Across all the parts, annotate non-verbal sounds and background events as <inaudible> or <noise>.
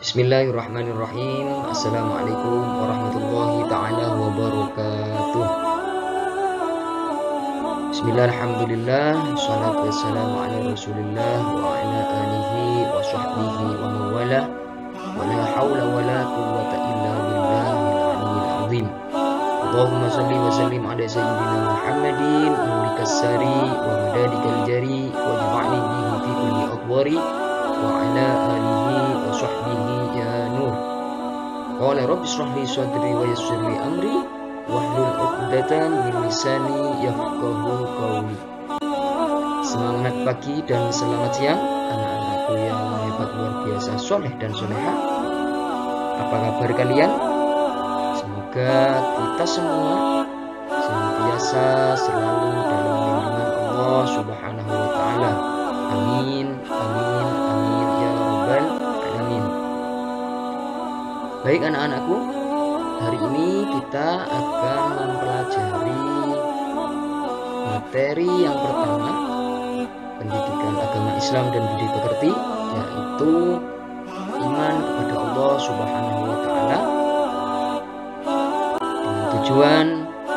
Bismillahirrahmanirrahim. Assalamualaikum warahmatullahi taala wabarakatuh. Bismillahirrahmanirrahim. Salatu warahmatullahi wabarakatuh. Rasulillah wa ala alihi wa sahbihi wa mawala. Wa la haula wa la quwwata illa billahil aliyyil azim. Allahumma salli wa sallim ala sayyidina Muhammadin, nurikasari wa madadikal jari wa jama'ni bihi fi kulli akhbari. وعلى آله وصحبه يا نور قال رب اشرح لي صدري ويسر لي أمري واحلل عقدة من لساني يفقه قولي Semangat pagi dan selamat siang anak-anakku yang hebat luar biasa soleh dan soleha. Apa kabar kalian? Semoga kita semua senantiasa selalu dalam lindungan Allah Subhanahu wa taala. Amin. Baik anak-anakku, hari ini kita akan mempelajari materi yang pertama pendidikan agama Islam dan budi pekerti yaitu iman kepada Allah Subhanahu wa taala dengan tujuan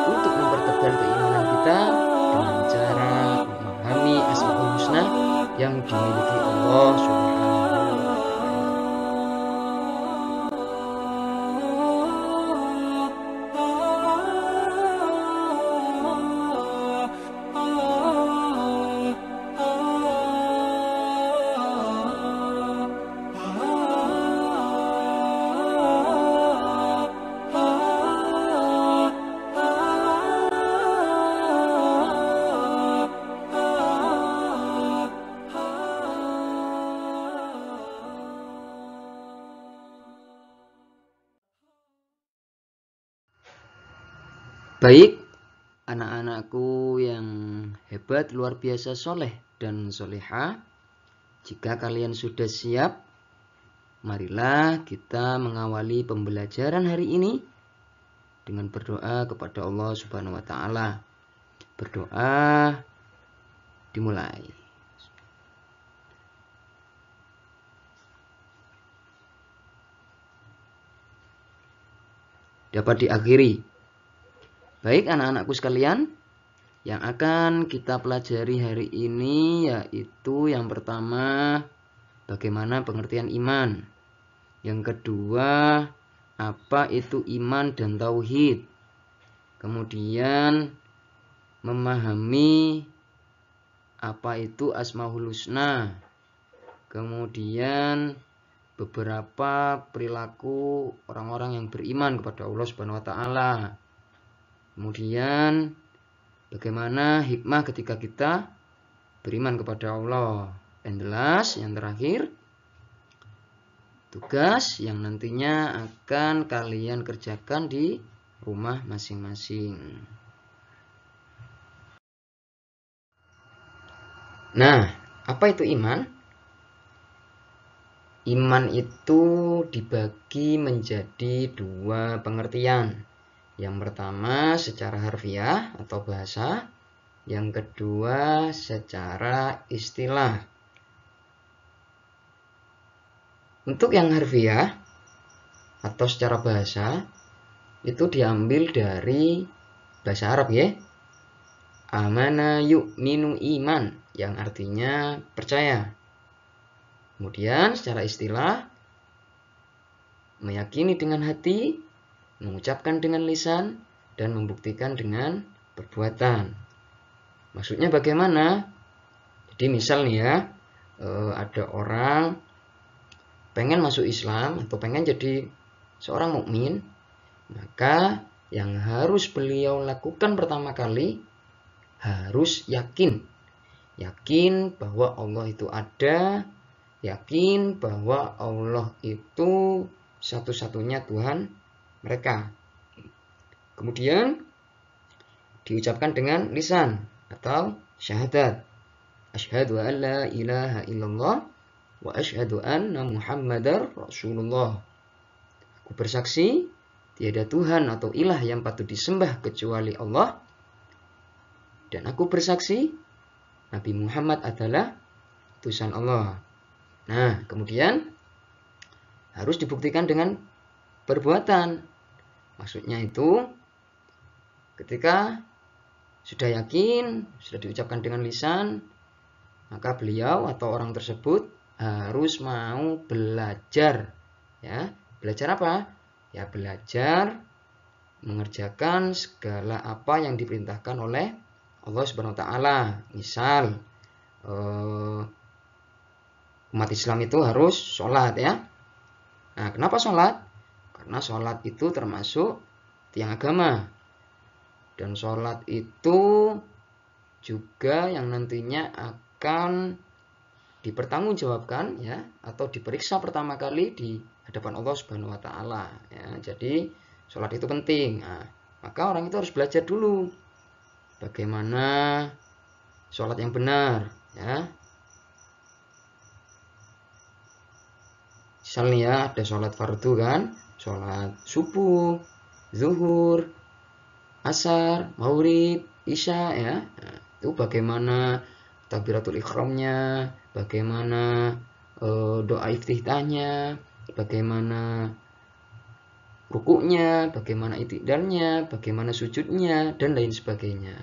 untuk mempertebal keimanan kita dengan cara memahami asmaul husna yang dimiliki Baik, anak-anakku yang hebat, luar biasa soleh dan soleha, jika kalian sudah siap, marilah kita mengawali pembelajaran hari ini dengan berdoa kepada Allah Subhanahu wa taala. Berdoa dimulai. dapat diakhiri Baik anak-anakku sekalian, yang akan kita pelajari hari ini yaitu yang pertama bagaimana pengertian iman. Yang kedua, apa itu iman dan tauhid. Kemudian memahami apa itu asmaul husna. Kemudian beberapa perilaku orang-orang yang beriman kepada Allah Subhanahu wa taala Kemudian bagaimana hikmah ketika kita beriman kepada Allah. the last, yang terakhir tugas yang nantinya akan kalian kerjakan di rumah masing-masing. Nah, apa itu iman? Iman itu dibagi menjadi dua pengertian. Yang pertama secara harfiah atau bahasa, yang kedua secara istilah. Untuk yang harfiah atau secara bahasa itu diambil dari bahasa Arab ya. Amana yuk minu iman yang artinya percaya. Kemudian secara istilah meyakini dengan hati, mengucapkan dengan lisan, dan membuktikan dengan perbuatan. Maksudnya bagaimana? Jadi misalnya ya, eh, ada orang pengen masuk Islam atau pengen jadi seorang mukmin, maka yang harus beliau lakukan pertama kali harus yakin. Yakin bahwa Allah itu ada, yakin bahwa Allah itu satu-satunya Tuhan mereka. Kemudian diucapkan dengan lisan atau syahadat. Asyhadu an la ilaha illallah wa asyhadu anna Muhammadar Rasulullah. Aku bersaksi tiada Tuhan atau ilah yang patut disembah kecuali Allah dan aku bersaksi Nabi Muhammad adalah utusan Allah. Nah, kemudian harus dibuktikan dengan perbuatan Maksudnya itu ketika sudah yakin, sudah diucapkan dengan lisan, maka beliau atau orang tersebut harus mau belajar ya. Belajar apa? Ya belajar mengerjakan segala apa yang diperintahkan oleh Allah Subhanahu wa taala. Misal eh, umat Islam itu harus sholat ya. Nah, kenapa sholat? Karena sholat itu termasuk tiang agama. Dan sholat itu juga yang nantinya akan dipertanggungjawabkan ya atau diperiksa pertama kali di hadapan Allah Subhanahu wa taala ya. Jadi sholat itu penting. Nah, maka orang itu harus belajar dulu bagaimana sholat yang benar ya. Misalnya ada sholat fardu kan, sholat subuh, zuhur, asar, maghrib, isya ya. itu bagaimana takbiratul ikhramnya, bagaimana e, doa iftitahnya, bagaimana rukuknya, bagaimana itidalnya, bagaimana sujudnya dan lain sebagainya.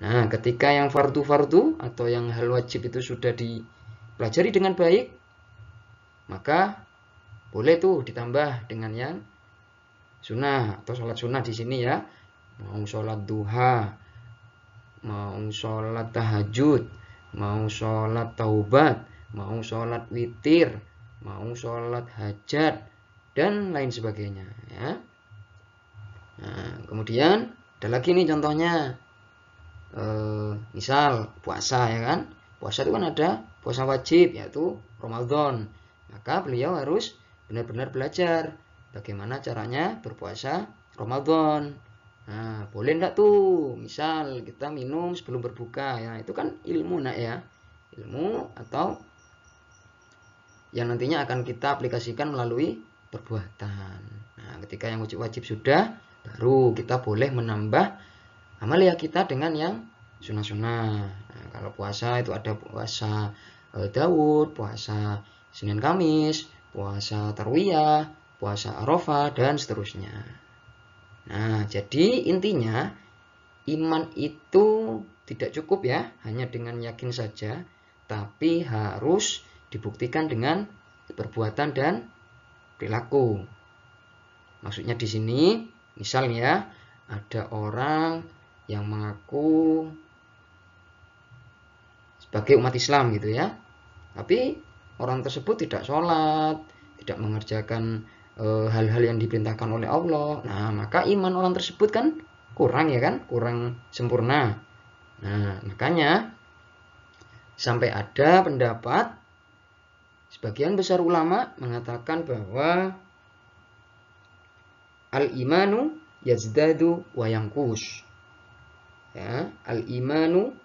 Nah, ketika yang fardu-fardu atau yang hal wajib itu sudah dipelajari dengan baik, maka boleh tuh ditambah dengan yang sunnah atau sholat sunnah di sini ya. Mau sholat duha, mau sholat tahajud, mau sholat taubat, mau sholat witir, mau sholat hajat, dan lain sebagainya. Ya. Nah, kemudian ada lagi nih contohnya, e, misal puasa ya kan, puasa itu kan ada puasa wajib yaitu Ramadan, maka beliau harus benar-benar belajar bagaimana caranya berpuasa Ramadan. Nah, boleh enggak tuh? Misal kita minum sebelum berbuka ya, itu kan ilmu nak ya. Ilmu atau yang nantinya akan kita aplikasikan melalui perbuatan. Nah, ketika yang wajib-wajib sudah, baru kita boleh menambah amalia kita dengan yang sunnah-sunnah Nah, kalau puasa itu ada puasa eh, Daud, puasa Senin Kamis, puasa tarwiyah, puasa arafah, dan seterusnya. Nah, jadi intinya iman itu tidak cukup ya, hanya dengan yakin saja, tapi harus dibuktikan dengan perbuatan dan perilaku. Maksudnya di sini, misalnya ada orang yang mengaku sebagai umat Islam gitu ya. Tapi orang tersebut tidak sholat, tidak mengerjakan eh, hal-hal e, yang diperintahkan oleh Allah. Nah, maka iman orang tersebut kan kurang ya kan, kurang sempurna. Nah, makanya sampai ada pendapat sebagian besar ulama mengatakan bahwa al-imanu yazdadu wa Ya, al-imanu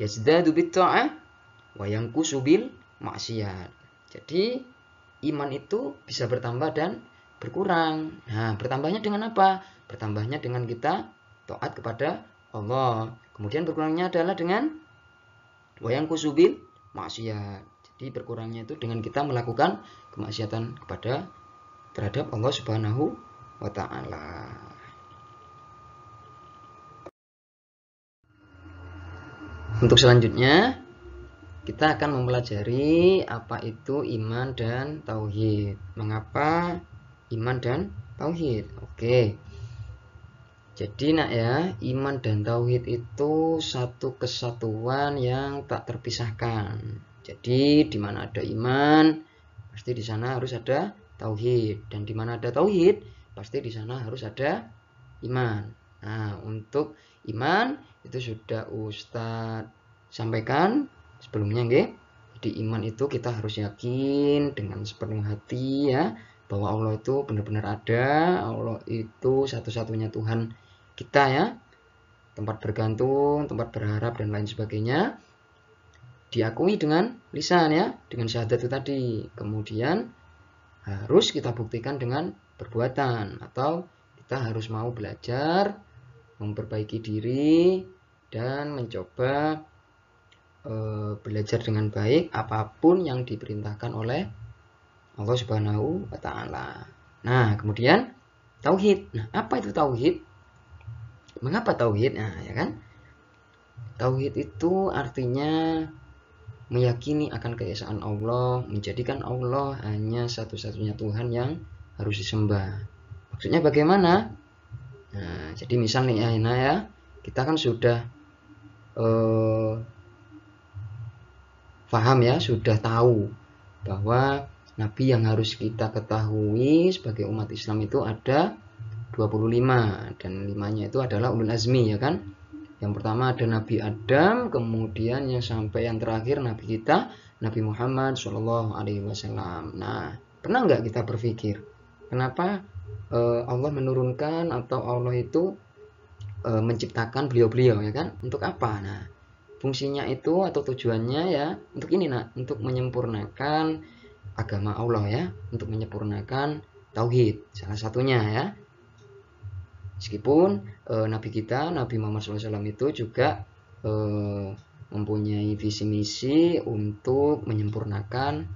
yazdadu bit-ta'ah wa bil maksiat. Jadi iman itu bisa bertambah dan berkurang. Nah, bertambahnya dengan apa? Bertambahnya dengan kita taat kepada Allah. Kemudian berkurangnya adalah dengan wayang kusubil maksiat. Jadi berkurangnya itu dengan kita melakukan kemaksiatan kepada terhadap Allah Subhanahu wa taala. Untuk selanjutnya, kita akan mempelajari apa itu iman dan tauhid. Mengapa iman dan tauhid? Oke. Jadi nak ya, iman dan tauhid itu satu kesatuan yang tak terpisahkan. Jadi di mana ada iman, pasti di sana harus ada tauhid dan di mana ada tauhid, pasti di sana harus ada iman. Nah, untuk iman itu sudah Ustadz sampaikan sebelumnya nggih jadi iman itu kita harus yakin dengan sepenuh hati ya bahwa Allah itu benar-benar ada Allah itu satu-satunya Tuhan kita ya tempat bergantung tempat berharap dan lain sebagainya diakui dengan lisan ya dengan syahadat itu tadi kemudian harus kita buktikan dengan perbuatan atau kita harus mau belajar memperbaiki diri dan mencoba Eh, belajar dengan baik apapun yang diperintahkan oleh Allah Subhanahu wa taala. Nah, kemudian tauhid. Nah, apa itu tauhid? Mengapa tauhid? Nah, ya kan? Tauhid itu artinya meyakini akan keesaan Allah, menjadikan Allah hanya satu-satunya Tuhan yang harus disembah. Maksudnya bagaimana? Nah, jadi misalnya ya, ya, kita kan sudah eh, faham ya, sudah tahu bahwa nabi yang harus kita ketahui sebagai umat Islam itu ada 25 dan limanya itu adalah ulul azmi ya kan. Yang pertama ada Nabi Adam, kemudian yang sampai yang terakhir Nabi kita, Nabi Muhammad Shallallahu Alaihi Wasallam. Nah, pernah nggak kita berpikir kenapa e, Allah menurunkan atau Allah itu e, menciptakan beliau-beliau ya kan? Untuk apa? Nah, fungsinya itu atau tujuannya ya untuk ini nak untuk menyempurnakan agama Allah ya untuk menyempurnakan tauhid salah satunya ya meskipun e, Nabi kita Nabi Muhammad SAW itu juga e, mempunyai visi misi untuk menyempurnakan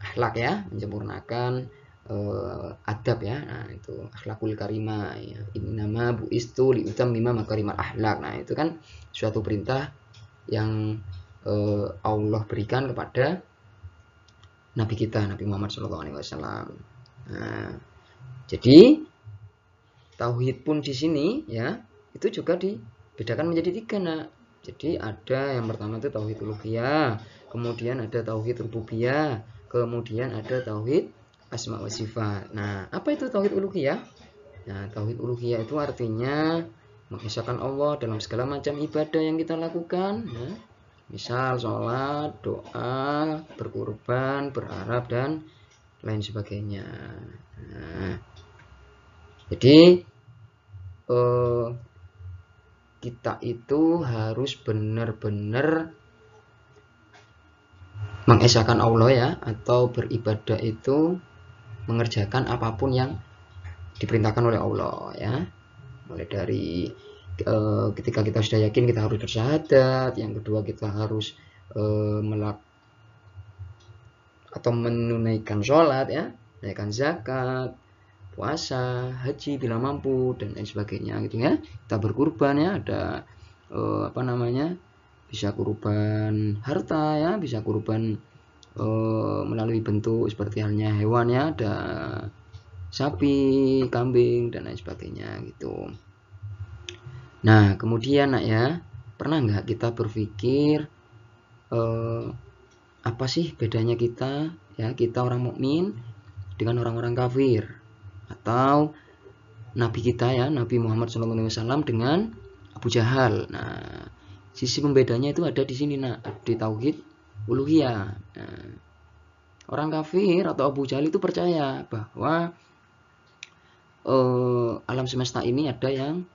akhlak ya menyempurnakan uh, adab ya nah itu akhlakul karimah ya bu istu liutam mima makarimal akhlak nah itu kan suatu perintah yang uh, Allah berikan kepada Nabi kita Nabi Muhammad Shallallahu Alaihi Wasallam nah, jadi tauhid pun di sini ya itu juga dibedakan menjadi tiga nak jadi ada yang pertama itu tauhid uluhiyah kemudian ada tauhid rububiyah kemudian ada tauhid asma wa sifat. Nah, apa itu tauhid uluhiyah? Nah, tauhid uluhiyah itu artinya mengesahkan Allah dalam segala macam ibadah yang kita lakukan. Ya. misal sholat, doa, berkurban, berharap dan lain sebagainya. Nah, jadi eh, kita itu harus benar-benar mengesahkan Allah ya atau beribadah itu mengerjakan apapun yang diperintahkan oleh Allah ya mulai dari e, ketika kita sudah yakin kita harus bersyahadat yang kedua kita harus e, melak atau menunaikan sholat ya menunaikan zakat puasa haji bila mampu dan lain sebagainya gitu ya kita berkurban ya ada e, apa namanya bisa kurban harta ya bisa kurban Eh, melalui bentuk seperti halnya hewan ya ada sapi, kambing dan lain sebagainya gitu. Nah kemudian nak ya pernah nggak kita berpikir e, apa sih bedanya kita ya kita orang mukmin dengan orang-orang kafir atau nabi kita ya Nabi Muhammad SAW dengan Abu Jahal. Nah sisi pembedanya itu ada di sini nak di tauhid uluhiyah. Nah, orang kafir atau Abu Jahal itu percaya bahwa uh, alam semesta ini ada yang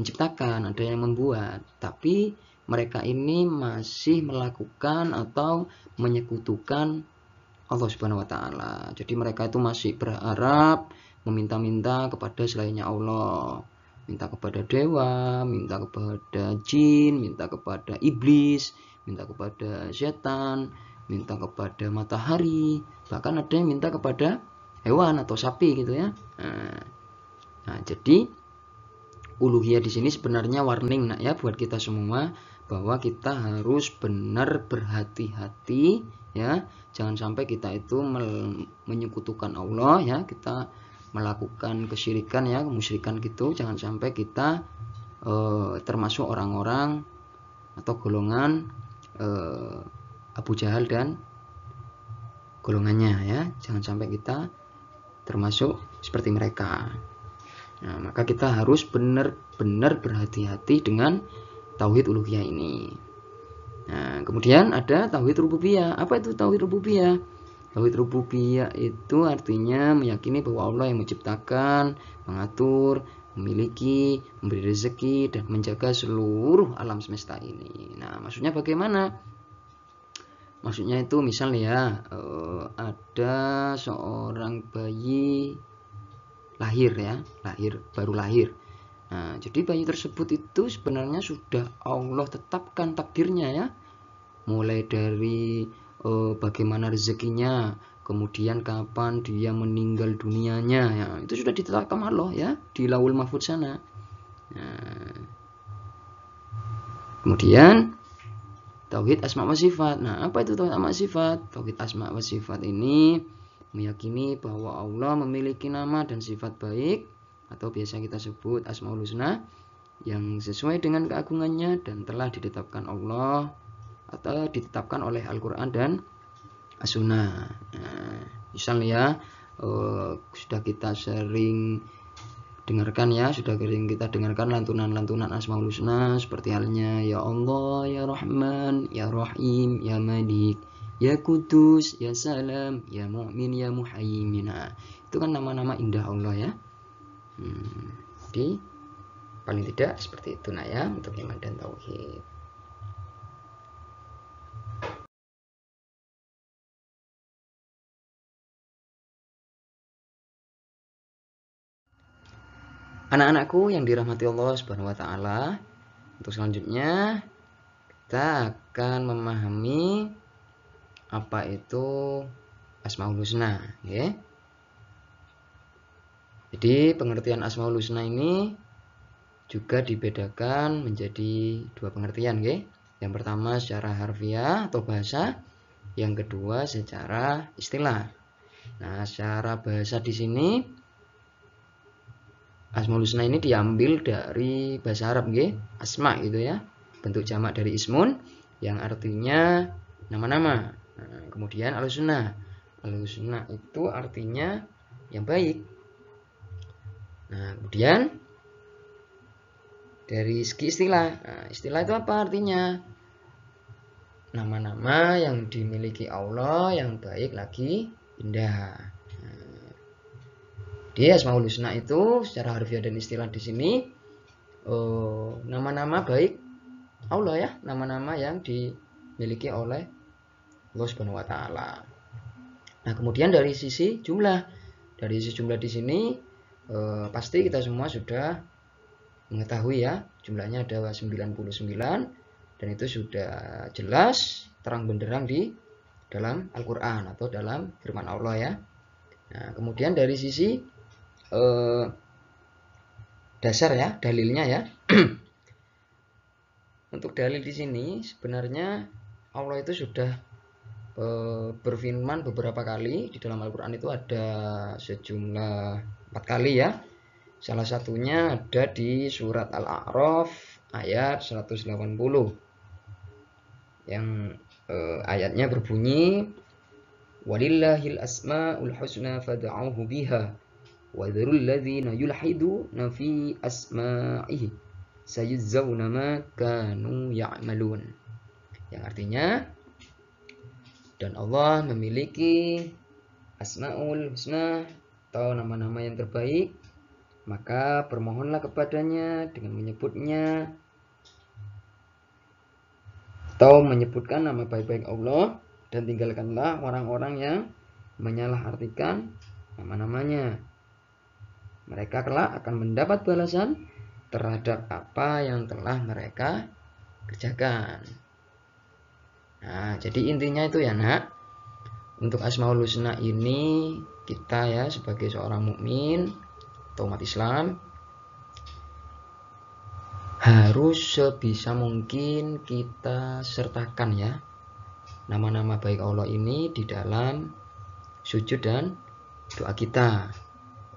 menciptakan, ada yang membuat, tapi mereka ini masih melakukan atau menyekutukan Allah Subhanahu wa taala. Jadi mereka itu masih berharap meminta-minta kepada selainnya Allah. Minta kepada dewa, minta kepada jin, minta kepada iblis, minta kepada setan, minta kepada matahari, bahkan ada yang minta kepada hewan atau sapi gitu ya. Nah, nah, jadi uluhiyah di sini sebenarnya warning nak ya buat kita semua bahwa kita harus benar berhati-hati ya jangan sampai kita itu menyekutukan Allah ya kita melakukan kesyirikan ya kemusyrikan gitu jangan sampai kita eh, termasuk orang-orang atau golongan uh, Abu Jahal dan golongannya ya jangan sampai kita termasuk seperti mereka nah, maka kita harus benar-benar berhati-hati dengan tauhid uluhiyah ini nah kemudian ada tauhid rububiyah apa itu tauhid rububiyah tauhid rububiyah itu artinya meyakini bahwa Allah yang menciptakan mengatur memiliki, memberi rezeki, dan menjaga seluruh alam semesta ini. Nah, maksudnya bagaimana? Maksudnya itu misalnya ya, eh, ada seorang bayi lahir ya, lahir, baru lahir. Nah, jadi bayi tersebut itu sebenarnya sudah Allah tetapkan takdirnya ya. Mulai dari eh, bagaimana rezekinya, kemudian kapan dia meninggal dunianya ya itu sudah ditetapkan Allah ya di laul mahfud sana ya. kemudian tauhid asma wa sifat nah apa itu tauhid asma wa sifat tauhid asma wa sifat ini meyakini bahwa Allah memiliki nama dan sifat baik atau biasa kita sebut asmaul husna yang sesuai dengan keagungannya dan telah ditetapkan Allah atau ditetapkan oleh Al-Quran dan asuna nah, misal ya oh, sudah kita sering dengarkan ya sudah sering kita dengarkan lantunan-lantunan asmaul husna seperti halnya ya Allah ya Rahman ya Rahim ya Malik ya Kudus ya Salam ya Mu'min ya Muhaimin itu kan nama-nama indah Allah ya hmm, jadi paling tidak seperti itu nah ya untuk iman dan tauhid Anak-anakku yang dirahmati Allah Subhanahu wa taala, untuk selanjutnya kita akan memahami apa itu Asmaul Husna, ya. Jadi pengertian Asmaul Husna ini juga dibedakan menjadi dua pengertian, ya. Yang pertama secara harfiah atau bahasa, yang kedua secara istilah. Nah, secara bahasa di sini Asmaul husna ini diambil dari bahasa Arab nggih, asma gitu ya. Bentuk jamak dari ismun yang artinya nama-nama. Nah, kemudian al husna. Al husna itu artinya yang baik. Nah, kemudian dari segi istilah. Nah, istilah itu apa artinya? Nama-nama yang dimiliki Allah yang baik lagi indah. Jadi asmaul husna itu secara harfiah dan istilah di sini eh, nama-nama uh, baik Allah ya, nama-nama yang dimiliki oleh Allah Subhanahu wa taala. Nah, kemudian dari sisi jumlah, dari sisi jumlah di sini uh, pasti kita semua sudah mengetahui ya, jumlahnya ada 99 dan itu sudah jelas terang benderang di dalam Al-Qur'an atau dalam firman Allah ya. Nah, kemudian dari sisi Eh, dasar ya dalilnya ya <clears throat> untuk dalil di sini sebenarnya Allah itu sudah e, berfirman beberapa kali di dalam Al-Qur'an itu ada sejumlah empat kali ya. Salah satunya ada di surat Al-A'raf ayat 180. Yang e, ayatnya berbunyi Walillahil asmaul husna fad'auhu biha وَذَرُوا الَّذِينَ يُلْحِدُونَ فِي مَا كَانُوا يَعْمَلُونَ yang artinya dan Allah memiliki asmaul husna atau nama-nama yang terbaik maka permohonlah kepadanya dengan menyebutnya atau menyebutkan nama baik-baik Allah dan tinggalkanlah orang-orang yang menyalahartikan nama-namanya mereka kelak akan mendapat balasan terhadap apa yang telah mereka kerjakan. Nah, jadi intinya itu ya, Nak. Untuk Asmaul Husna ini kita ya sebagai seorang mukmin atau umat Islam harus sebisa mungkin kita sertakan ya nama-nama baik Allah ini di dalam sujud dan doa kita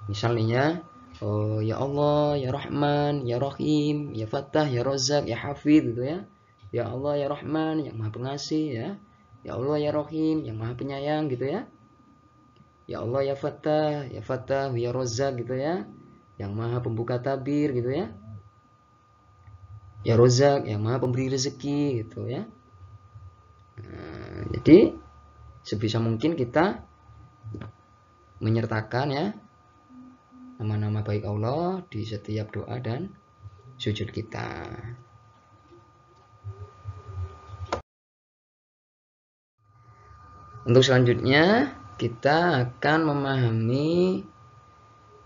misalnya oh, ya Allah ya Rahman ya Rahim ya Fatah ya Rozak ya Hafid gitu ya ya Allah ya Rahman yang maha pengasih ya ya Allah ya Rahim yang maha penyayang gitu ya ya Allah ya Fatah ya Fatah ya Rozak gitu ya yang maha pembuka tabir gitu ya ya rozak yang maha pemberi rezeki gitu ya nah, jadi sebisa mungkin kita menyertakan ya nama-nama baik Allah di setiap doa dan sujud kita. Untuk selanjutnya, kita akan memahami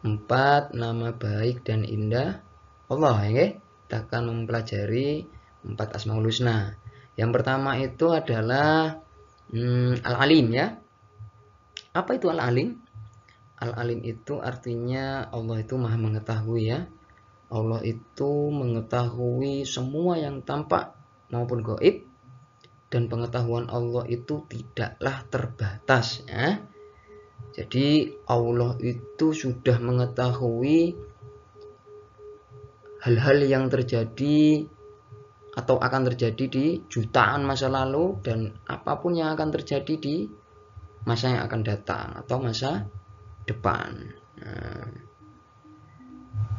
empat nama baik dan indah Allah. Ya, kita akan mempelajari empat asmaul husna. Yang pertama itu adalah hmm, al-alim ya. Apa itu al-alim? Al-alim itu artinya Allah itu maha mengetahui ya. Allah itu mengetahui semua yang tampak maupun goib dan pengetahuan Allah itu tidaklah terbatas ya. Jadi Allah itu sudah mengetahui hal-hal yang terjadi atau akan terjadi di jutaan masa lalu dan apapun yang akan terjadi di masa yang akan datang atau masa depan. Nah.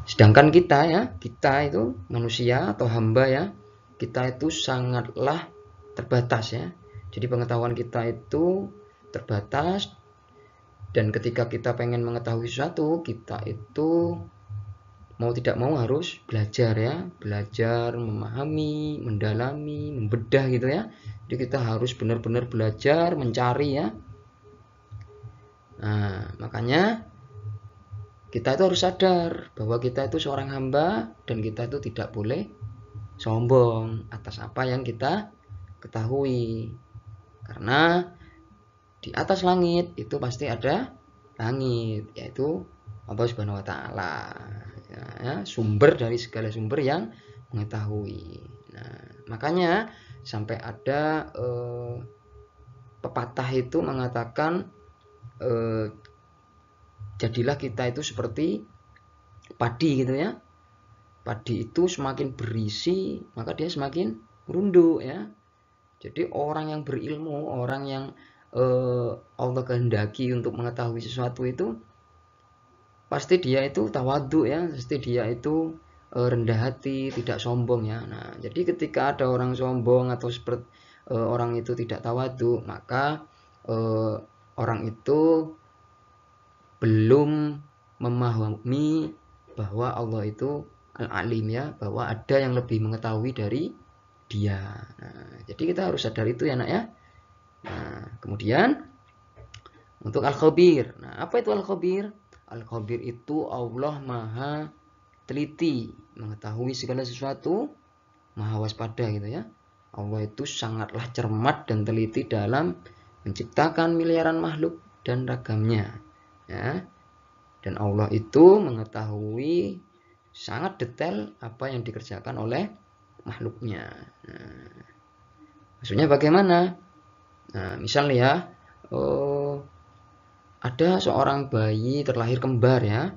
sedangkan kita ya, kita itu manusia atau hamba ya, kita itu sangatlah terbatas ya. Jadi pengetahuan kita itu terbatas dan ketika kita pengen mengetahui sesuatu, kita itu mau tidak mau harus belajar ya, belajar memahami, mendalami, membedah gitu ya. Jadi kita harus benar-benar belajar, mencari ya Nah, makanya kita itu harus sadar bahwa kita itu seorang hamba dan kita itu tidak boleh sombong atas apa yang kita ketahui. Karena di atas langit itu pasti ada langit, yaitu Allah Subhanahu wa taala. Ya, ya sumber dari segala sumber yang mengetahui. Nah, makanya sampai ada eh, pepatah itu mengatakan Eh, jadilah kita itu seperti padi gitu ya padi itu semakin berisi maka dia semakin runduk ya jadi orang yang berilmu orang yang eh, Allah kehendaki untuk mengetahui sesuatu itu pasti dia itu tawadu ya pasti dia itu eh, rendah hati tidak sombong ya nah jadi ketika ada orang sombong atau seperti eh, orang itu tidak tawadu maka eh, orang itu belum memahami bahwa Allah itu al-alim ya, bahwa ada yang lebih mengetahui dari dia. Nah, jadi kita harus sadar itu ya nak ya. Nah, kemudian untuk al-khabir. Nah, apa itu al-khabir? Al-khabir itu Allah Maha teliti, mengetahui segala sesuatu, maha waspada gitu ya. Allah itu sangatlah cermat dan teliti dalam menciptakan miliaran makhluk dan ragamnya. Ya. Dan Allah itu mengetahui sangat detail apa yang dikerjakan oleh makhluknya. Nah, maksudnya bagaimana? Nah, misalnya ya, oh, ada seorang bayi terlahir kembar ya.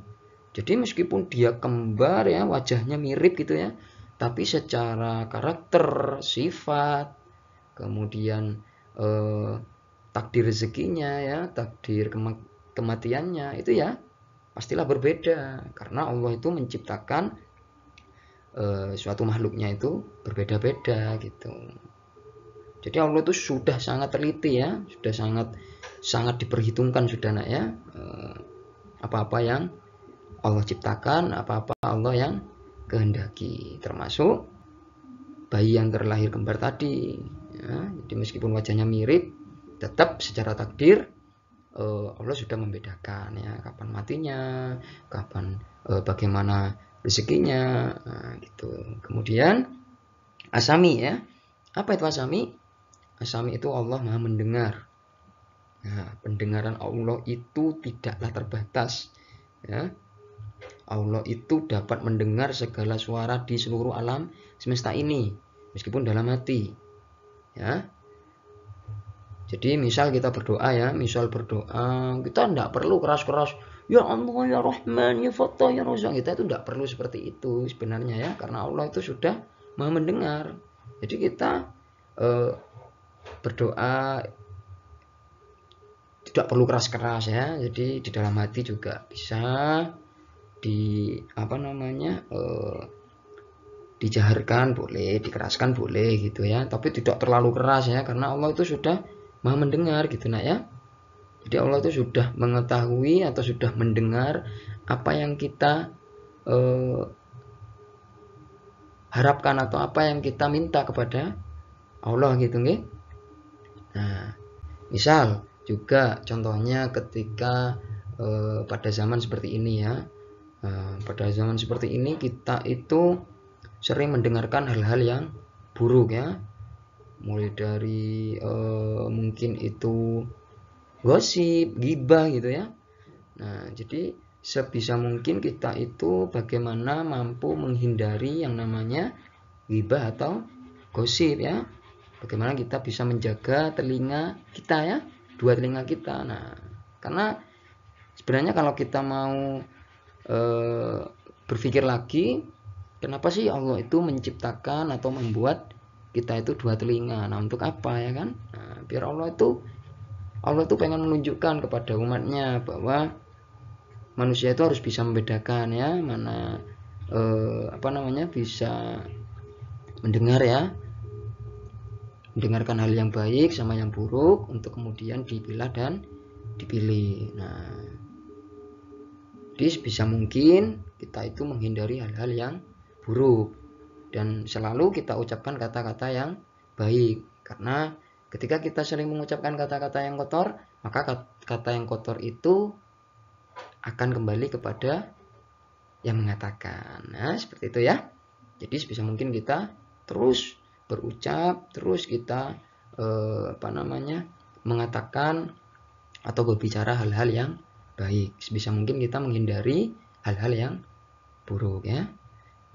Jadi meskipun dia kembar ya, wajahnya mirip gitu ya, tapi secara karakter, sifat, kemudian eh, takdir rezekinya ya takdir kematiannya itu ya pastilah berbeda karena Allah itu menciptakan e, suatu makhluknya itu berbeda-beda gitu jadi Allah itu sudah sangat teliti ya sudah sangat sangat diperhitungkan sudah nak ya eh, apa-apa e, yang Allah ciptakan apa-apa Allah yang kehendaki termasuk bayi yang terlahir kembar tadi ya, jadi meskipun wajahnya mirip tetap secara takdir eh, Allah sudah membedakan ya kapan matinya, kapan eh, bagaimana rezekinya nah, gitu. Kemudian asami ya. Apa itu asami? Asami itu Allah Maha mendengar. Nah, pendengaran Allah itu tidaklah terbatas ya. Allah itu dapat mendengar segala suara di seluruh alam semesta ini meskipun dalam hati. Ya. Jadi misal kita berdoa ya, misal berdoa, kita tidak perlu keras-keras, ya Allah, ya Rahman, ya Fattah, ya Razak. Kita itu tidak perlu seperti itu sebenarnya ya, karena Allah itu sudah mau mendengar. Jadi kita eh, berdoa tidak perlu keras-keras ya, jadi di dalam hati juga bisa di apa namanya eh, dijaharkan boleh, dikeraskan boleh gitu ya, tapi tidak terlalu keras ya, karena Allah itu sudah maha mendengar gitu nak ya jadi Allah itu sudah mengetahui atau sudah mendengar apa yang kita eh, harapkan atau apa yang kita minta kepada Allah gitu nggih. Nah, misal juga contohnya ketika eh, pada zaman seperti ini ya. Eh, pada zaman seperti ini kita itu sering mendengarkan hal-hal yang buruk ya mulai dari uh, mungkin itu gosip, gibah gitu ya. Nah, jadi sebisa mungkin kita itu bagaimana mampu menghindari yang namanya gibah atau gosip ya. Bagaimana kita bisa menjaga telinga kita ya, dua telinga kita. Nah, karena sebenarnya kalau kita mau e, berpikir lagi, kenapa sih Allah itu menciptakan atau membuat kita itu dua telinga nah untuk apa ya kan nah, biar Allah itu Allah itu pengen menunjukkan kepada umatnya bahwa manusia itu harus bisa membedakan ya mana eh, apa namanya bisa mendengar ya mendengarkan hal yang baik sama yang buruk untuk kemudian dipilah dan dipilih nah jadi bisa mungkin kita itu menghindari hal-hal yang buruk dan selalu kita ucapkan kata-kata yang baik karena ketika kita sering mengucapkan kata-kata yang kotor maka kata yang kotor itu akan kembali kepada yang mengatakan nah seperti itu ya jadi sebisa mungkin kita terus berucap terus kita eh, apa namanya mengatakan atau berbicara hal-hal yang baik sebisa mungkin kita menghindari hal-hal yang buruk ya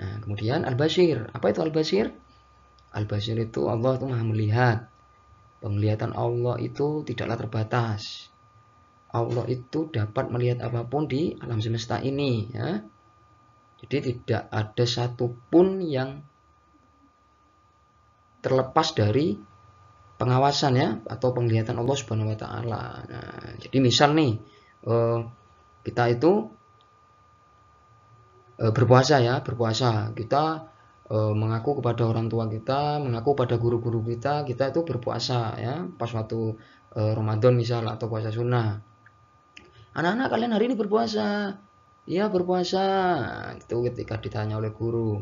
Nah, kemudian al bashir Apa itu al bashir al bashir itu Allah itu Maha melihat. Penglihatan Allah itu tidaklah terbatas. Allah itu dapat melihat apapun di alam semesta ini, ya. Jadi tidak ada satupun yang terlepas dari pengawasan ya atau penglihatan Allah Subhanahu wa taala. Nah, jadi misal nih eh, kita itu Eh, berpuasa ya berpuasa kita e, mengaku kepada orang tua kita mengaku pada guru-guru kita kita itu berpuasa ya pas waktu e, Ramadan misal atau puasa sunnah anak-anak kalian hari ini berpuasa ya berpuasa itu ketika ditanya oleh guru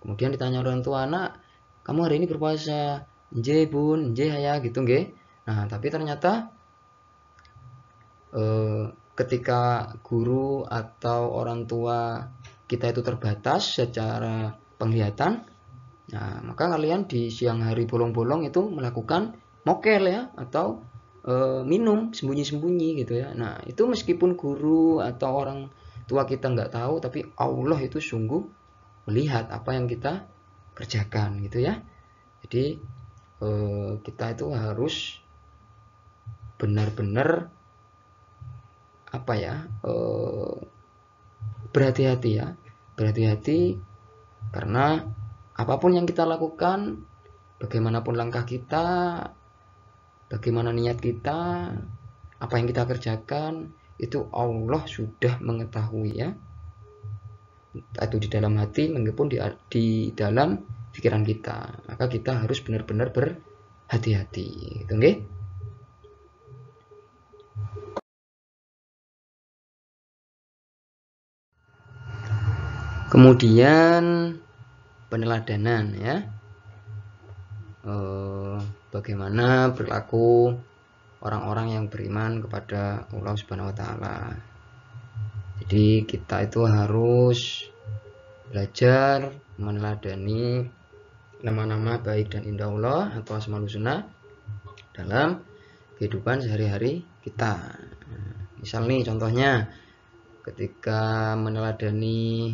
kemudian ditanya orang tua anak kamu hari ini berpuasa J bun J ya gitu nge. nah tapi ternyata e, ketika guru atau orang tua kita itu terbatas secara penglihatan, nah, maka kalian di siang hari bolong-bolong itu melakukan mokel ya atau e, minum sembunyi-sembunyi gitu ya. Nah itu meskipun guru atau orang tua kita nggak tahu, tapi Allah itu sungguh melihat apa yang kita kerjakan gitu ya. Jadi e, kita itu harus benar-benar apa ya? E, berhati-hati ya, berhati-hati karena apapun yang kita lakukan, bagaimanapun langkah kita, bagaimana niat kita, apa yang kita kerjakan, itu Allah sudah mengetahui ya. atau di dalam hati, meskipun di, di dalam pikiran kita. Maka kita harus benar-benar berhati-hati. Gitu, okay? Kemudian peneladanan ya. Eh, bagaimana berlaku orang-orang yang beriman kepada Allah Subhanahu wa taala. Jadi kita itu harus belajar meneladani nama-nama baik dan indah Allah atau asmaul husna dalam kehidupan sehari-hari kita. Misal nih contohnya ketika meneladani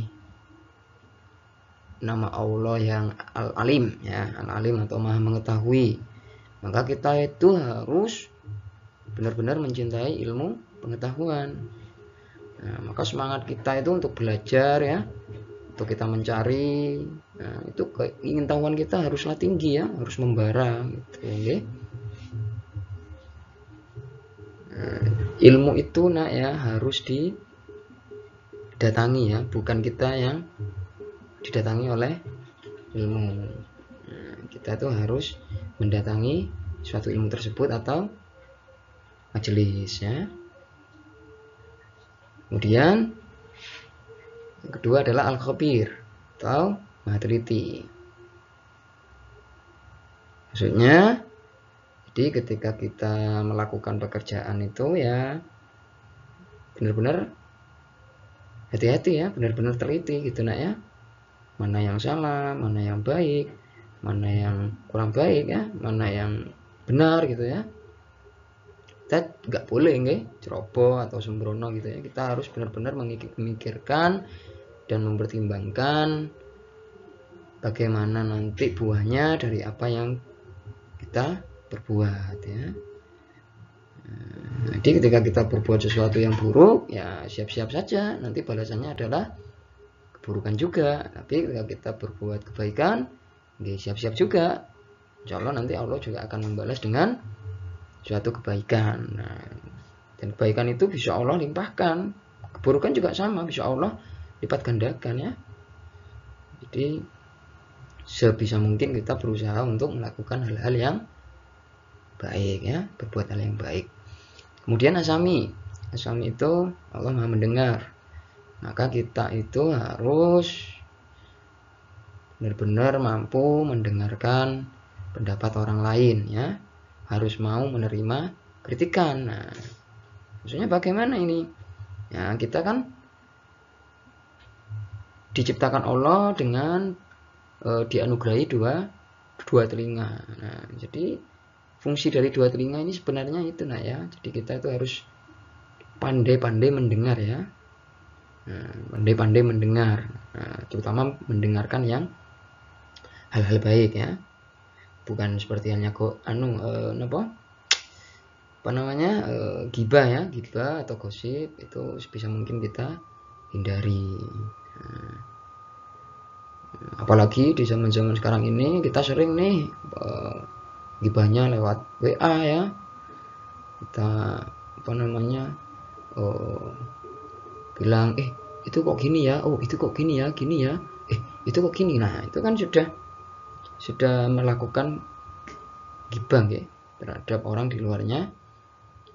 nama Allah yang Al-Alim ya, Al-Alim atau Maha mengetahui. Maka kita itu harus benar-benar mencintai ilmu pengetahuan. Nah, maka semangat kita itu untuk belajar ya, untuk kita mencari nah, itu keingintahuan kita haruslah tinggi ya, harus membara gitu ya. Nah, ilmu itu nak ya harus didatangi ya, bukan kita yang didatangi oleh ilmu nah, kita itu harus mendatangi suatu ilmu tersebut atau majelis ya kemudian yang kedua adalah al khabir atau mahatriti maksudnya jadi ketika kita melakukan pekerjaan itu ya benar-benar hati-hati ya benar-benar teliti gitu nak ya mana yang salah mana yang baik mana yang kurang baik ya mana yang benar gitu ya kita nggak boleh nggak, ceroboh atau sembrono gitu ya kita harus benar-benar memikirkan dan mempertimbangkan bagaimana nanti buahnya dari apa yang kita berbuat ya nah, jadi ketika kita berbuat sesuatu yang buruk, ya siap-siap saja. Nanti balasannya adalah keburukan juga tapi kalau kita berbuat kebaikan ya siap-siap juga insya Allah nanti Allah juga akan membalas dengan suatu kebaikan nah, dan kebaikan itu bisa Allah limpahkan keburukan juga sama bisa Allah lipat gandakan ya jadi sebisa mungkin kita berusaha untuk melakukan hal-hal yang baik ya berbuat hal yang baik kemudian asami asami itu Allah maha mendengar maka kita itu harus benar-benar mampu mendengarkan pendapat orang lain ya harus mau menerima kritikan nah maksudnya bagaimana ini ya kita kan diciptakan Allah dengan e, dianugerahi dua dua telinga nah jadi fungsi dari dua telinga ini sebenarnya itu nah ya jadi kita itu harus pandai-pandai mendengar ya Nah, pandai-pandai mendengar nah, terutama mendengarkan yang hal-hal baik ya bukan seperti hanya kok anu eh, apa apa namanya eh, gibah ya gibah atau gosip itu sebisa mungkin kita hindari nah, apalagi di zaman-zaman sekarang ini kita sering nih eh, gibahnya lewat WA ya kita apa namanya eh, bilang eh itu kok gini ya oh itu kok gini ya gini ya eh itu kok gini nah itu kan sudah sudah melakukan gibang ya terhadap orang di luarnya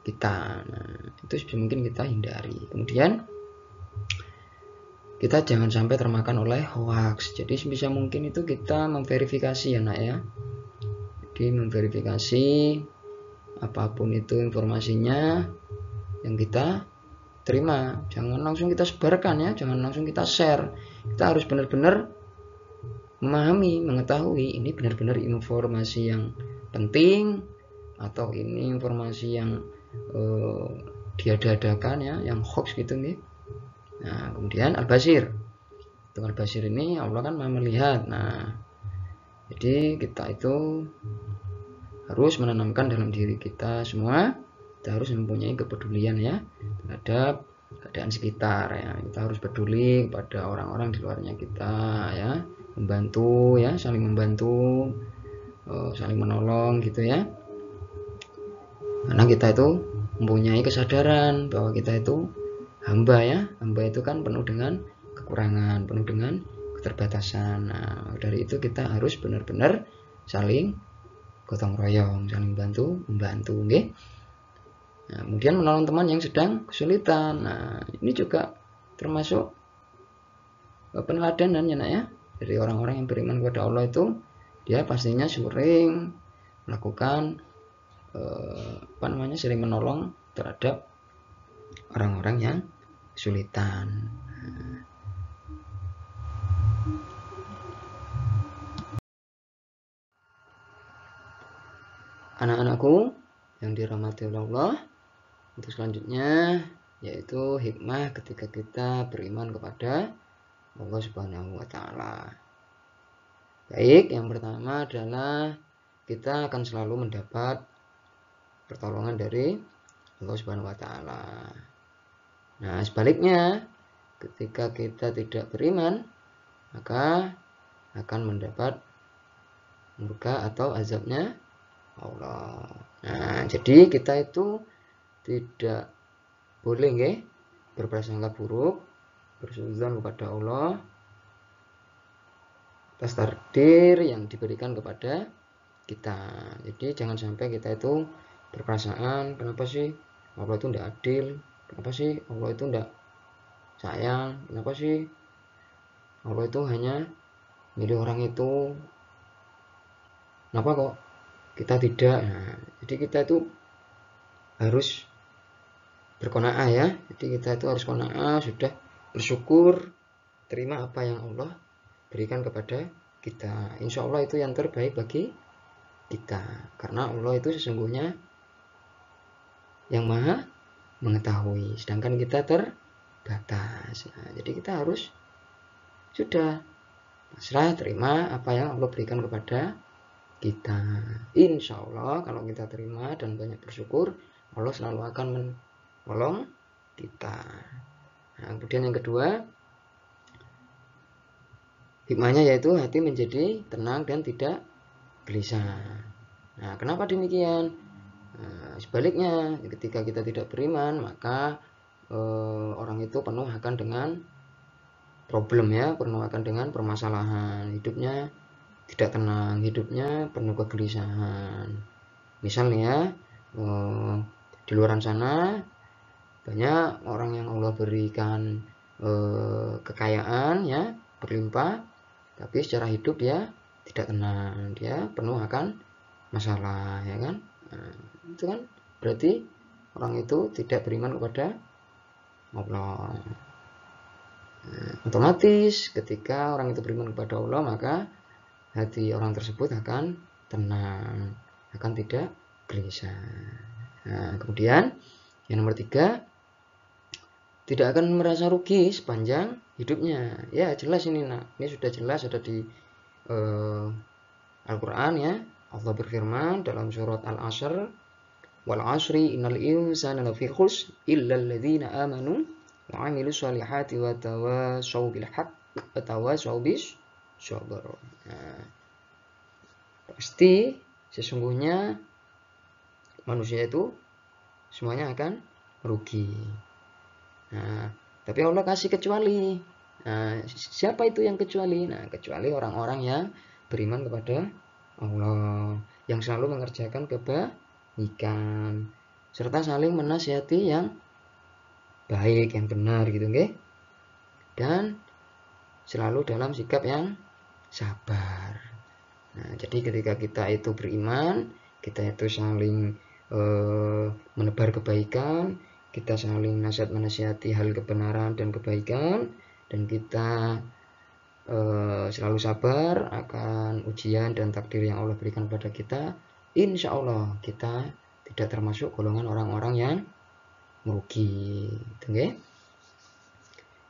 kita nah, itu sudah mungkin kita hindari kemudian kita jangan sampai termakan oleh hoax jadi sebisa mungkin itu kita memverifikasi ya nak ya jadi memverifikasi apapun itu informasinya yang kita terima jangan langsung kita sebarkan ya jangan langsung kita share kita harus benar-benar memahami mengetahui ini benar-benar informasi yang penting atau ini informasi yang uh, diadakan ya yang hoax gitu nih nah kemudian al basir itu al basir ini Allah kan melihat nah jadi kita itu harus menanamkan dalam diri kita semua kita harus mempunyai kepedulian ya hmm. terhadap keadaan sekitar ya kita harus peduli kepada orang-orang di luarnya kita ya membantu ya saling membantu eh, saling menolong gitu ya karena kita itu mempunyai kesadaran bahwa kita itu hamba ya hamba itu kan penuh dengan kekurangan penuh dengan keterbatasan nah, dari itu kita harus benar-benar saling gotong royong saling bantu membantu oke okay? Nah, kemudian menolong teman yang sedang kesulitan. Nah, ini juga termasuk eh, peneladanan ya nak ya. Jadi orang-orang yang beriman kepada Allah itu dia pastinya sering melakukan eh, apa namanya sering menolong terhadap orang-orang yang kesulitan. Anak-anakku yang dirahmati Allah, untuk selanjutnya yaitu hikmah ketika kita beriman kepada Allah Subhanahu wa taala. Baik, yang pertama adalah kita akan selalu mendapat pertolongan dari Allah Subhanahu wa taala. Nah, sebaliknya ketika kita tidak beriman maka akan mendapat murka atau azabnya Allah. Nah, jadi kita itu tidak boleh nggih berprasangka buruk bersujud kepada Allah atas takdir yang diberikan kepada kita jadi jangan sampai kita itu berperasaan kenapa sih Allah itu tidak adil kenapa sih Allah itu tidak sayang kenapa sih Allah itu hanya milih orang itu kenapa kok kita tidak nah, jadi kita itu harus berkona'ah ya jadi kita itu harus kona'ah sudah bersyukur terima apa yang Allah berikan kepada kita insya Allah itu yang terbaik bagi kita karena Allah itu sesungguhnya yang maha mengetahui sedangkan kita terbatas nah, jadi kita harus sudah pasrah terima apa yang Allah berikan kepada kita insya Allah kalau kita terima dan banyak bersyukur Allah selalu akan kolom kita. Nah, kemudian yang kedua, hikmahnya yaitu hati menjadi tenang dan tidak gelisah. Nah, kenapa demikian? Nah, sebaliknya, ketika kita tidak beriman, maka eh, orang itu penuh akan dengan problem ya, penuh akan dengan permasalahan hidupnya tidak tenang, hidupnya penuh kegelisahan. Misalnya eh, di luar sana banyak orang yang Allah berikan e, kekayaan ya berlimpah tapi secara hidup ya tidak tenang dia penuh akan masalah ya kan nah, itu kan berarti orang itu tidak beriman kepada Allah nah, otomatis ketika orang itu beriman kepada Allah maka hati orang tersebut akan tenang akan tidak gelisah nah, kemudian yang nomor tiga tidak akan merasa rugi sepanjang hidupnya. Ya, jelas ini nak. Ini sudah jelas ada di uh, Al-Qur'an ya. Allah berfirman dalam surat Al-Asr, "Wal 'asri innal insana lafi khusr illa alladziina amanu wa 'amilus shalihati wa tawassaw bil haqq wa tawassaw bis sabr." Nah, pasti sesungguhnya manusia itu semuanya akan rugi. Nah, tapi Allah kasih kecuali. Nah, siapa itu yang kecuali? Nah, kecuali orang-orang yang beriman kepada Allah, yang selalu mengerjakan kebaikan serta saling menasihati yang baik, yang benar gitu, Okay? Dan selalu dalam sikap yang sabar. Nah, jadi ketika kita itu beriman, kita itu saling e, menebar kebaikan, kita saling nasihat menasihati hal kebenaran dan kebaikan dan kita e, selalu sabar akan ujian dan takdir yang Allah berikan kepada kita insya Allah kita tidak termasuk golongan orang-orang yang merugi gitu, okay?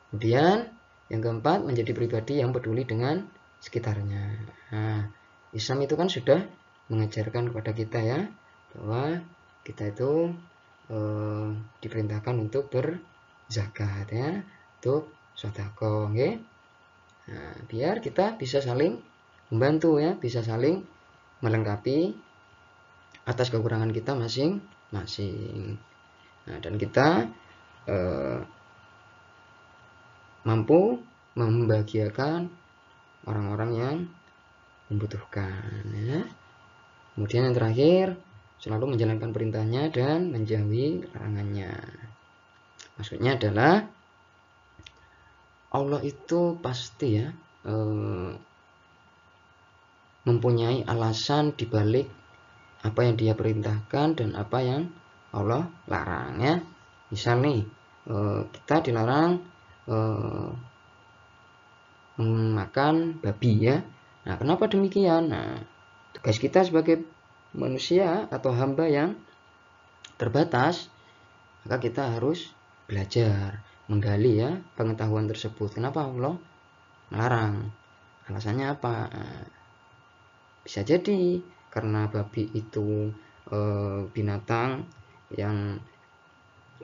kemudian yang keempat menjadi pribadi yang peduli dengan sekitarnya nah, Islam itu kan sudah mengajarkan kepada kita ya bahwa kita itu eh, diperintahkan untuk berzakat ya, untuk sodako, ya. Nah, biar kita bisa saling membantu ya, bisa saling melengkapi atas kekurangan kita masing-masing. Nah, dan kita eh, mampu membahagiakan orang-orang yang membutuhkan ya. Kemudian yang terakhir selalu menjalankan perintahnya dan menjauhi larangannya. Maksudnya adalah Allah itu pasti ya e, mempunyai alasan dibalik apa yang Dia perintahkan dan apa yang Allah larang ya. Misal nih e, kita dilarang e, memakan babi ya. Nah kenapa demikian? Nah tugas kita sebagai manusia atau hamba yang terbatas, maka kita harus belajar, menggali ya pengetahuan tersebut. Kenapa Allah melarang? Alasannya apa? Bisa jadi karena babi itu e, binatang yang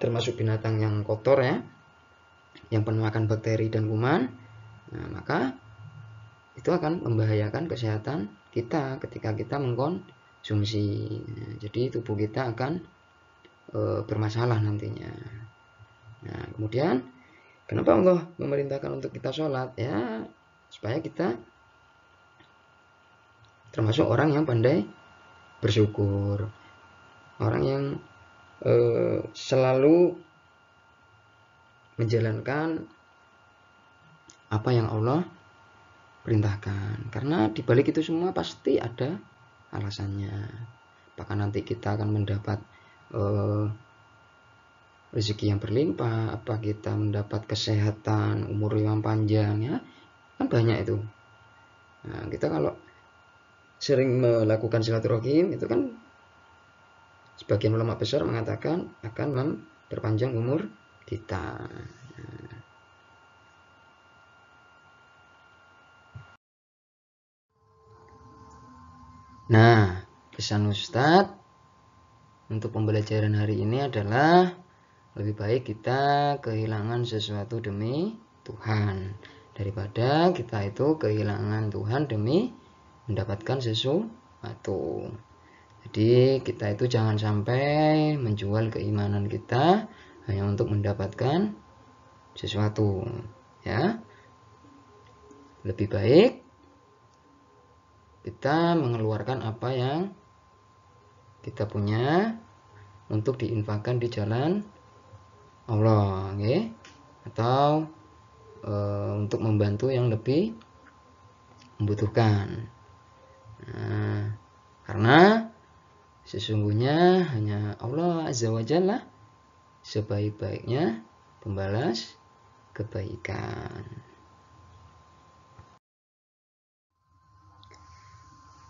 termasuk binatang yang kotor ya, yang penuh akan bakteri dan kuman. Nah, maka itu akan membahayakan kesehatan kita ketika kita mengkonsumsi konsumsi. Nah, jadi tubuh kita akan e, bermasalah nantinya. Nah, kemudian kenapa Allah memerintahkan untuk kita sholat ya supaya kita termasuk orang yang pandai bersyukur, orang yang e, selalu menjalankan apa yang Allah perintahkan. Karena dibalik itu semua pasti ada alasannya apakah nanti kita akan mendapat uh, rezeki yang berlimpah apa kita mendapat kesehatan umur yang panjang ya kan banyak itu nah, kita kalau sering melakukan silaturahim itu kan sebagian ulama besar mengatakan akan memperpanjang umur kita Nah, pesan Ustadz untuk pembelajaran hari ini adalah lebih baik kita kehilangan sesuatu demi Tuhan daripada kita itu kehilangan Tuhan demi mendapatkan sesuatu. Jadi kita itu jangan sampai menjual keimanan kita hanya untuk mendapatkan sesuatu, ya. Lebih baik kita mengeluarkan apa yang kita punya untuk diinfakkan di jalan Allah, Okay? Atau e, untuk membantu yang lebih membutuhkan. Nah, karena sesungguhnya hanya Allah Azza wa Jalla sebaik-baiknya pembalas kebaikan.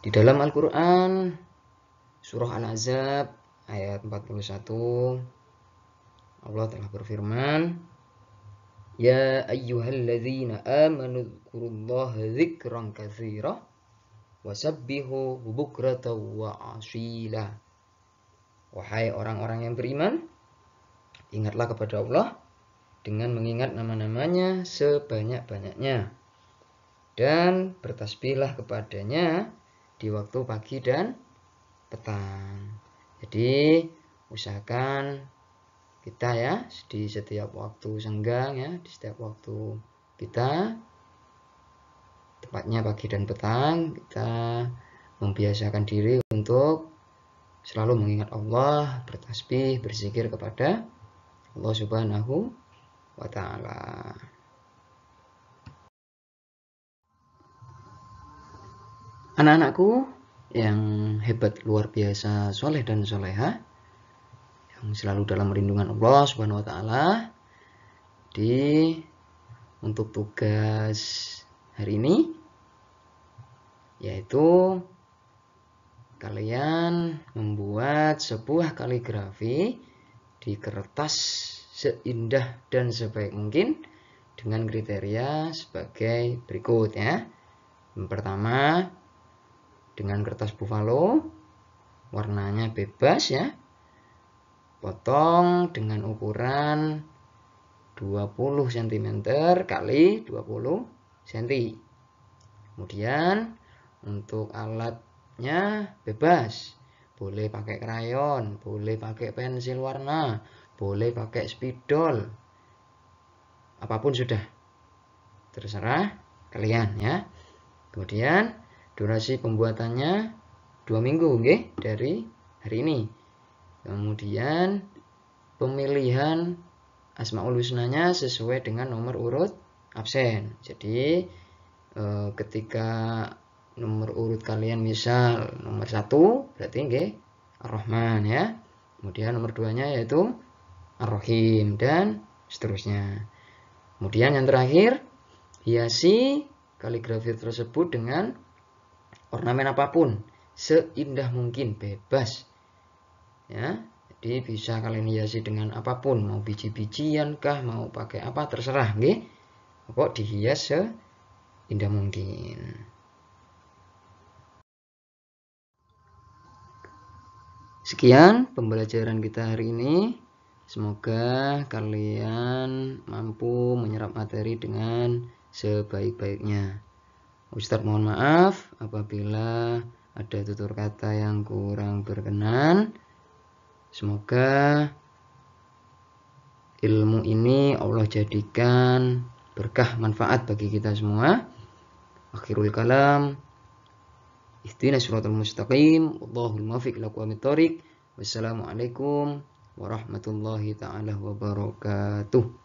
Di dalam Al-Quran, Surah Al-Azab ayat 41, Allah telah berfirman, Ya ayyuhalladzina amanu dzkurullaha dzikran katsira wasabbihu bukratan wa asila. Wahai orang-orang yang beriman, ingatlah kepada Allah dengan mengingat nama-namanya sebanyak-banyaknya dan bertasbihlah kepadanya di waktu pagi dan petang. Jadi usahakan kita ya di setiap waktu senggang ya di setiap waktu kita tepatnya pagi dan petang kita membiasakan diri untuk selalu mengingat Allah bertasbih berzikir kepada Allah Subhanahu wa taala. Anak-anakku yang hebat luar biasa soleh dan soleha yang selalu dalam lindungan Allah Subhanahu Wa Taala di untuk tugas hari ini yaitu kalian membuat sebuah kaligrafi di kertas seindah dan sebaik mungkin dengan kriteria sebagai berikut ya. Yang pertama, dengan kertas buffalo warnanya bebas ya potong dengan ukuran 20 cm kali 20 cm kemudian untuk alatnya bebas boleh pakai krayon boleh pakai pensil warna boleh pakai spidol apapun sudah terserah kalian ya kemudian Durasi pembuatannya dua minggu, oke okay? dari hari ini. Kemudian pemilihan Asmaul Husnanya sesuai dengan nomor urut absen. Jadi eh, ketika nomor urut kalian misal nomor satu berarti oke Ar-Rahman ya. Kemudian nomor nya yaitu Ar-Rahim dan seterusnya. Kemudian yang terakhir hiasi kaligrafi tersebut dengan ornamen apapun seindah mungkin bebas ya jadi bisa kalian hiasi dengan apapun mau biji-bijian kah mau pakai apa terserah nggih pokok dihias seindah mungkin Sekian pembelajaran kita hari ini. Semoga kalian mampu menyerap materi dengan sebaik-baiknya. Ustadz mohon maaf apabila ada tutur kata yang kurang berkenan. Semoga ilmu ini Allah jadikan berkah manfaat bagi kita semua. Akhirul kalam. Ihdina suratul mustaqim. Wallahul muwafiq laqwamit thoriq. Wassalamualaikum warahmatullahi taala wabarakatuh.